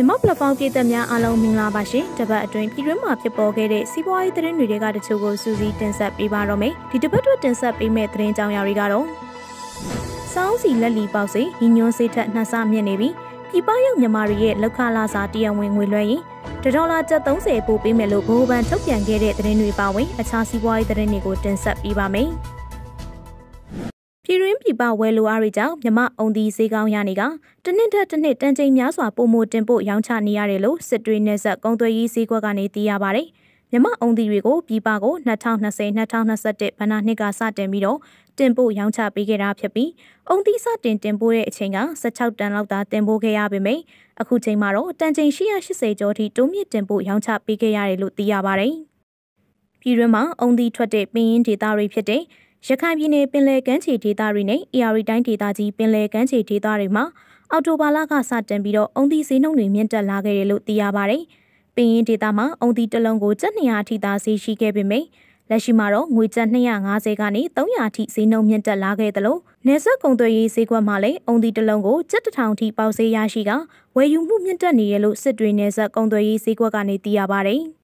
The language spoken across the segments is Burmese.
မြမပလက်ဖောင်းပြည်သက်များအားလုံးမင်္ဂလာပါရှင်။တပတ်အတွင်းပြည်တွင်းမှာဖြစ်ပေါ်ခဲ့တဲ့စီးပွားရေးသတင်းတွေကတချို့ကိုစူးစီးတင်ဆက်ပေးပါတော့မယ်။ဒီတပတ်တို့တင်ဆက်ပေးမယ့်သတင်းကြောင်းရာတွေကတော့စောင်းစီလက်လီပေါက်စိညညွန်းစေးထက်နှစ်ဆမြင့်နေပြီးပြည်ပရောက်မြန်မာတွေရဲ့လောက်ခလာစာတရားဝင်ငွေလွှဲရင်ဒေါ်လာကျပ်30ပို့ပေးမယ်လို့ဘိုးဘန်ထုတ်ပြန်ခဲ့တဲ့သတင်းတွေပါဝင်အခြားစီးပွားရေးသတင်းတွေကိုတင်ဆက်ပေးပါမယ်။ပြည်ရင်းပြည်ပဝယ်လိုအားတွေကြောင့်မြမအုံဒီဈေးကောင်းရနေကတနှစ်ထက်တနှစ်တန်ချိန်များစွာပုံမတင်ပို့ရောင်းချနေရတယ်လို့စစ်တွေးနယ်ဆက်ကုံသွေးရေးဈေးကွက်ကနေသိရပါတယ်။မြမအုံဒီတွေကိုပြည်ပကို2020-2021ဘဏ္ဍာနှစ်ကစတင်ပြီးတော့တင်ပို့ရောင်းချပေးခဲ့တာဖြစ်ပြီးအုံဒီစတင်တင်ပို့တဲ့အချိန်က16တန်လောက်သာတင်ပို့ခဲ့ရပေမယ့်အခုချိန်မှာတော့တန်ချိန်180ကျော်ထိတိုးမြင့်တင်ပို့ရောင်းချပေးခဲ့ရတယ်လို့သိရပါတယ်။ပြည်တွင်းမှာအုံဒီထွက်တဲ့ပင်ရင်းဒေသတွေဖြစ်တဲ့ရခိုင်ပြည်နယ်ပင်လယ်ကမ်းခြေဒေသတွေနဲ့အေရီတိုင်းဒေသကြီးပင်လယ်ကမ်းခြေဒေသတွေမှာအော်တိုဘာလကစတင်ပြီးတော့အုံသီးဈေးနှုန်းတွေမြင့်တက်လာခဲ့တယ်လို့သိရပါတယ်။ပင်ရင်ဒေသမှာအုံသီးတစ်လုံးကို700အထိသာဈေးရှိခဲ့ပေမယ့်လက်ရှိမှာတော့ငွေကျပ်250ကနေ300အထိဈေးနှုန်းမြင့်တက်လာခဲ့တယ်လို့နေဆက်ကုံသွယ်ရေးဈေးကွက်မှာလည်းအုံသီးတစ်လုံးကို7000အထိပေါက်ဈေးရရှိကဝယ်ယူမှုမြင့်တက်နေတယ်လို့စစ်တွေနေဆက်ကုံသွယ်ရေးဈေးကွက်ကနေသိရပါတယ်။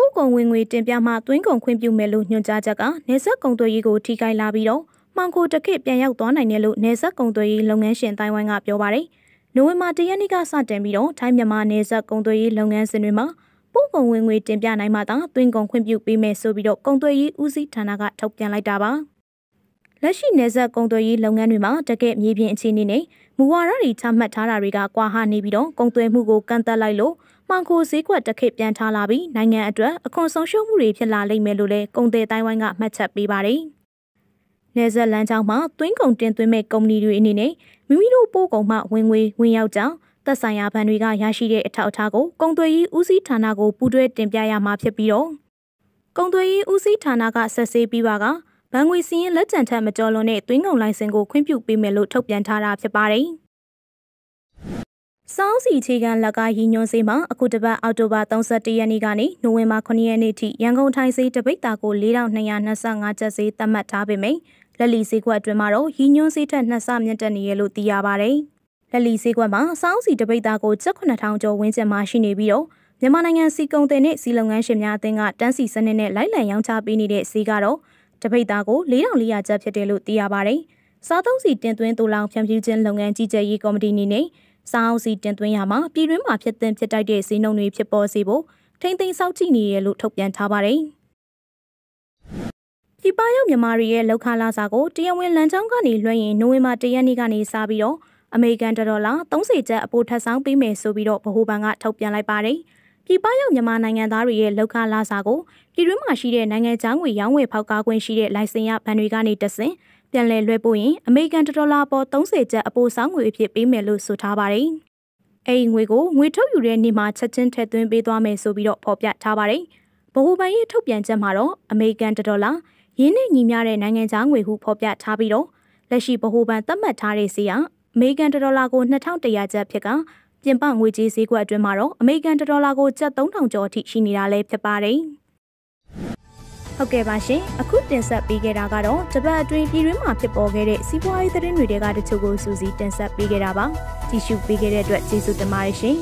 ပို့ကုန်ဝင်ငွေတင်ပြမှသွင်းကုန်ခွင့်ပြုမယ်လို့ညွှန်ကြားချက်ကနေဆက်ကုန်သွယ်ရေးကိုထိခိုက်လာပြီးတော့မှောင်ခိုတခေတ်ပြန်ရောက်သွားနိုင်တယ်လို့နေဆက်ကုန်သွယ်ရေးလုပ်ငန်းရှင်တိုင်ဝမ်ကပြောပါတယ်။နိုဝင်ဘာ၁ရက်နေ့ကစတင်ပြီးတော့ထိုင်းမြန်မာနေဆက်ကုန်သွယ်ရေးလုပ်ငန်းရှင်တွေမှာပို့ကုန်ဝင်ငွေတင်ပြနိုင်မှသာသွင်းကုန်ခွင့်ပြုပေးမယ်ဆိုပြီးတော့ကုန်သွယ်ရေးဦးစီးဌာနကထုတ်ပြန်လိုက်တာပါ။လက်ရှိနေဆက်ကုန်သွယ်ရေးလုပ်ငန်းတွေမှာတကယ့်မြေပြင်အခြေအနေနဲ့မူဝါဒတွေချမှတ်ထားတာတွေကကွာဟနေပြီးတော့ကုန်သွယ်မှုကိုကန့်သက်လိုက်လို့မှောင်ခိုဈေးကွက်တစ်ခေတ်ပြန်ထားလာပြီးနိုင်ငံအတွက်အခွန်ဆုံးရှုံးမှုတွေဖြစ်လာလိမ့်မယ်လို့လည်းကုန်သည်တိုင်းဝိုင်းကမှတ်ချက်ပေးပါတယ်။နယ်စပ်လမ်းကြောင်းမှာသွင်းကုန်တင်သွင်းမဲ့ကုမ္ပဏီတွေအနေနဲ့မိမိတို့ပို့ကုန်မှဝင်ငွေဝင်ရောက်ကြောင်းသက်ဆိုင်ရာဘဏ်တွေကရရှိတဲ့အထောက်အထားကိုကုန်သွယ်ရေးဦးစီးဌာနကိုပူးတွဲတင်ပြရမှာဖြစ်ပြီးတော့ကုန်သွယ်ရေးဦးစီးဌာနကဆက်ဆေးပြီးပါကဘဏ်ငွေစီးရင်လက်ကျန်ထက်မကျော်လွန်တဲ့သွင်းကုန်လိုင်စင်ကိုခွင့်ပြုပေးမယ်လို့ထုတ်ပြန်ထားတာဖြစ်ပါတယ်။စောင်းစီချေကန်လက်ကရည်ညွှန်းစေးမှာအခုတပတ်အောက်တိုဘာ31ရက်နေ့ကနေနိုဝင်ဘာ9ရက်နေ့ထိရန်ကုန်ထိုင်းစေးတပိတ်တာကို4225ကျပ်စေးသတ်မှတ်ထားပေမယ့်လက်လီဈေးကွက်အတွင်းမှာတော့ရည်ညွှန်းစေးထက်နှစ်ဆမြင့်တက်နေရလို့သိရပါတယ်။လက်လီဈေးကွက်မှာစောင်းစီတပိတ်တာကို7000ကျော်ဝန်းကျင်မှာရှိနေပြီးတော့မြန်မာနိုင်ငံစီကုံတင်နဲ့စီလုပ်ငန်းရှင်များအသင်းကတန်းစီစနစ်နဲ့လိုက်လံရောင်းချပေးနေတဲ့ဈေးကတော့တပိတ်တာကို4400ကျပ်ဖြစ်တယ်လို့သိရပါတယ်။စားသုံးစီတင်သွင်းတူလောင်ဖြန့်ဖြူးခြင်းလုပ်ငန်းကြီးကြပ်ရေးကော်မတီအနေနဲ့စားအုပ်စီတင်သွင်းရမှာပြည်တွင်းမှာဖြစ်တင်ဖြစ်တိုက်တဲ့ဈေးနှုန်းတွေဖြစ်ပေါ်စေဖို့ထိမ့်သိမ်းစောင့်ကြည့်နေရလို့ထုတ်ပြန်ထားပါတယ်။ပြည်ပရောက်မြန်မာတွေရဲ့လောက်ခလာစာကိုတရားဝင်လမ်းကြောင်းကနေလွှင့်ရင်နိုဝင်ဘာ၁ရက်နေ့ကနေစပြီးတော့အမေရိကန်ဒေါ်လာ30ကျပ်အပိုထပ်ဆောင်ပေးမယ်ဆိုပြီးတော့ဗဟိုဘဏ်ကထုတ်ပြန်လိုက်ပါတယ်။ပြည်ပရောက်မြန်မာနိုင်ငံသားတွေရဲ့လောက်ခလာစာကိုပြည်တွင်းမှာရှိတဲ့နိုင်ငံခြားငွေရောင်းဝယ်ဖောက်ကားခွင့်ရှိတဲ့လိုင်စင်ရဘဏ်တွေကနေတဆင့်ပြန်လည်လွှဲပို့ရင်အမေရိကန်ဒေါ်လာပေါ်30ကျပ်အပိုဆောင်ငွေအဖြစ်ပေးမယ်လို့ဆိုထားပါတယ်။အဲဒီငွေကိုငွေထုတ်ယူတဲ့နေ့မှာချက်ချင်းထည့်သွင်းပေးသွားမယ်ဆိုပြီးတော့ဖော်ပြထားပါတယ်။ဗဟိုဘဏ်ရဲ့ထုတ်ပြန်ချက်မှာတော့အမေရိကန်ဒေါ်လာရင်းနှီးညီမျှတဲ့နိုင်ငံခြားငွေဟုဖော်ပြထားပြီးတော့လက်ရှိဗဟိုဘဏ်သတ်မှတ်ထားတဲ့ဈေးကအမေရိကန်ဒေါ်လာကို2100ကျပ်ဖြစ်ကပြင်ပငွေကြေးဈေးကွက်အတွင်းမှာတော့အမေရိကန်ဒေါ်လာကိုကျပ်3000ကျော်အထိရှိနေတာလည်းဖြစ်ပါတယ်။ဟုတ်ကဲ့ပါရှင်အခုတင်ဆက်ပေးခဲ့တာကတော့ဂျပန်အတွင်းပြည်တွင်းမှာဖြစ်ပေါ်ခဲ့တဲ့စီးပွားရေးသတင်းတွေကတချို့ကိုစူးစီးတင်ဆက်ပေးခဲ့တာပါကြည့်ရှုပေးခဲ့တဲ့အတွက်ကျေးဇူးတင်ပါတယ်ရှင်